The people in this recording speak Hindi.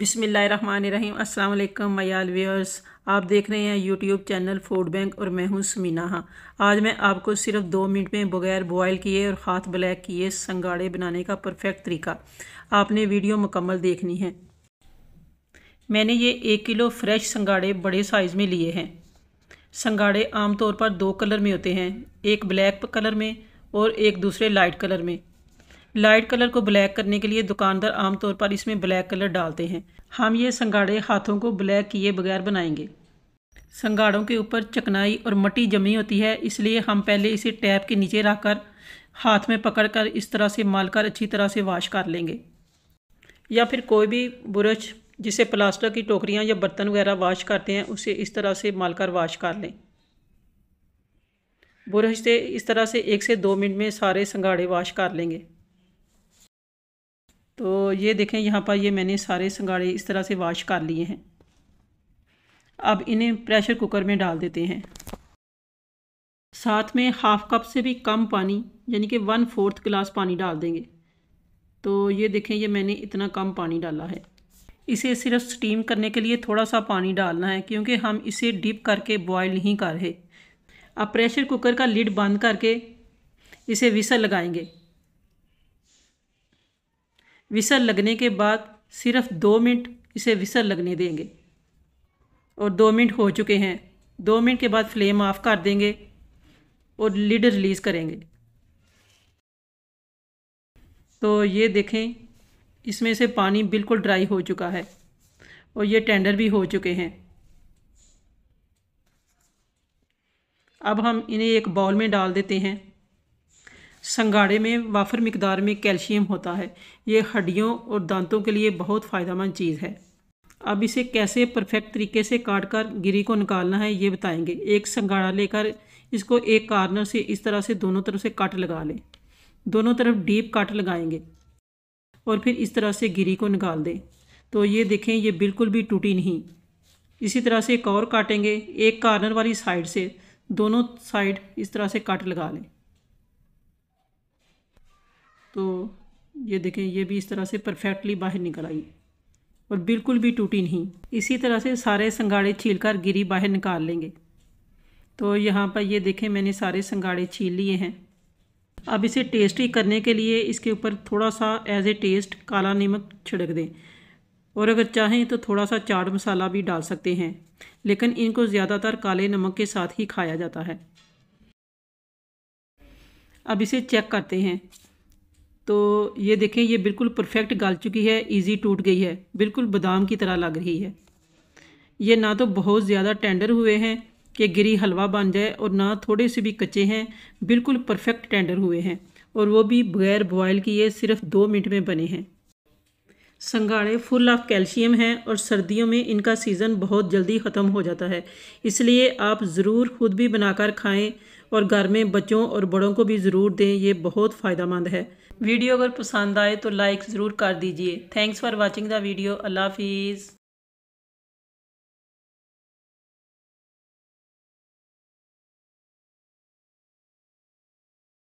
बिसमीम् अल्लाम मयाल व्यूअर्स आप देख रहे हैं यूट्यूब चैनल फूड बैंक और मैं हूँ हाँ आज मैं आपको सिर्फ दो मिनट में बगैर बॉयल किए और हाथ ब्लैक किए संगाड़े बनाने का परफेक्ट तरीका आपने वीडियो मुकम्मल देखनी है मैंने ये एक किलो फ्रेश संगाड़े बड़े साइज़ में लिए हैं संगाड़े आमतौर पर दो कलर में होते हैं एक ब्लैक कलर में और एक दूसरे लाइट कलर में लाइट कलर को ब्लैक करने के लिए दुकानदार आमतौर पर इसमें ब्लैक कलर डालते हैं हम ये संगाड़े हाथों को ब्लैक किए बगैर बनाएंगे संगाड़ों के ऊपर चकनाई और मटी जमी होती है इसलिए हम पहले इसे टैप के नीचे रखकर हाथ में पकड़कर इस तरह से मालकर अच्छी तरह से वाश कर लेंगे या फिर कोई भी ब्रश जिसे प्लास्टिक की टोकरियाँ या बर्तन वगैरह वाश करते हैं उसे इस तरह से मालकर वाश कर लें ब्रश से इस तरह से एक से दो मिनट में सारे संगाड़े वाश कर लेंगे तो ये देखें यहाँ पर ये मैंने सारे संगाड़े इस तरह से वाश कर लिए हैं अब इन्हें प्रेशर कुकर में डाल देते हैं साथ में हाफ़ कप से भी कम पानी यानी कि वन फोर्थ गिलास पानी डाल देंगे तो ये देखें ये मैंने इतना कम पानी डाला है इसे सिर्फ स्टीम करने के लिए थोड़ा सा पानी डालना है क्योंकि हम इसे डिप करके बॉयल नहीं कर रहे अब प्रेशर कुकर का लिड बंद करके इसे विसल लगाएंगे विसल लगने के बाद सिर्फ दो मिनट इसे विसल लगने देंगे और दो मिनट हो चुके हैं दो मिनट के बाद फ्लेम ऑफ कर देंगे और लीड रिलीज़ करेंगे तो ये देखें इसमें से पानी बिल्कुल ड्राई हो चुका है और ये टेंडर भी हो चुके हैं अब हम इन्हें एक बाउल में डाल देते हैं संगाड़े में वाफर मकदार में कैल्शियम होता है ये हड्डियों और दांतों के लिए बहुत फ़ायदेमंद चीज़ है अब इसे कैसे परफेक्ट तरीके से काट कर गिरी को निकालना है ये बताएंगे एक संगाड़ा लेकर इसको एक कार्नर से इस तरह से दोनों तरफ से काट लगा लें दोनों तरफ डीप काट लगाएंगे और फिर इस तरह से गिरी को निकाल दें तो ये देखें ये बिल्कुल भी टूटी नहीं इसी तरह से एक और काटेंगे एक कार्नर वाली साइड से दोनों साइड इस तरह से काट लगा लें तो ये देखें ये भी इस तरह से परफेक्टली बाहर निकल आई और बिल्कुल भी टूटी नहीं इसी तरह से सारे संगाड़े छील कर गिरी बाहर निकाल लेंगे तो यहाँ पर ये देखें मैंने सारे संगाड़े छील लिए हैं अब इसे टेस्टी करने के लिए इसके ऊपर थोड़ा सा एज ए टेस्ट काला नमक छिड़क दें और अगर चाहें तो थोड़ा सा चाट मसाला भी डाल सकते हैं लेकिन इनको ज़्यादातर काले नमक के साथ ही खाया जाता है अब इसे चेक करते हैं तो ये देखें ये बिल्कुल परफेक्ट गल चुकी है इजी टूट गई है बिल्कुल बादाम की तरह लग रही है ये ना तो बहुत ज़्यादा टेंडर हुए हैं कि गिरी हलवा बन जाए और ना थोड़े से भी कच्चे हैं बिल्कुल परफेक्ट टेंडर हुए हैं और वो भी बगैर बॉयल किए सिर्फ दो मिनट में बने हैं संगाड़े फुल ऑफ कैल्शियम हैं और सर्दियों में इनका सीज़न बहुत जल्दी ख़त्म हो जाता है इसलिए आप ज़रूर खुद भी बनाकर खाएं और घर में बच्चों और बड़ों को भी ज़रूर दें ये बहुत फ़ायदा मंद है वीडियो अगर पसंद आए तो लाइक ज़रूर कर दीजिए thanks for watching the video अल्लाह हाफिज़